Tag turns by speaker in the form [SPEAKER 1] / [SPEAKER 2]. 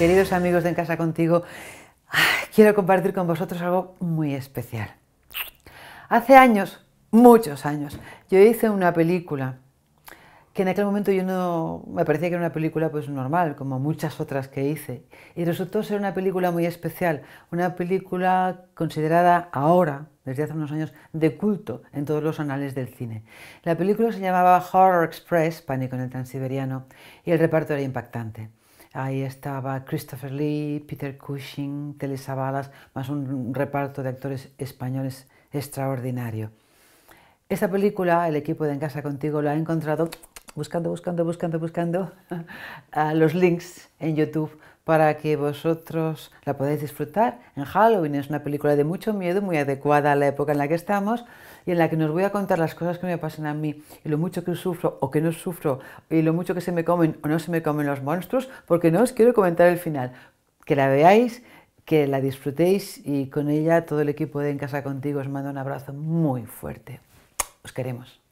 [SPEAKER 1] queridos amigos de En Casa Contigo, ah, quiero compartir con vosotros algo muy especial. Hace años, muchos años, yo hice una película que en aquel momento yo no me parecía que era una película pues normal, como muchas otras que hice, y resultó ser una película muy especial, una película considerada ahora, desde hace unos años, de culto en todos los anales del cine. La película se llamaba Horror Express, Pánico en el Transiberiano, y el reparto era impactante. Ahí estaba Christopher Lee, Peter Cushing, Teresa Balas, más un reparto de actores españoles extraordinario. Esta película, el equipo de En Casa Contigo, la ha encontrado buscando, buscando, buscando, buscando los links en YouTube para que vosotros la podáis disfrutar en Halloween. Es una película de mucho miedo, muy adecuada a la época en la que estamos y en la que nos voy a contar las cosas que me pasan a mí y lo mucho que sufro o que no sufro y lo mucho que se me comen o no se me comen los monstruos, porque no os quiero comentar el final. Que la veáis, que la disfrutéis y con ella todo el equipo de En Casa Contigo os mando un abrazo muy fuerte. Os queremos.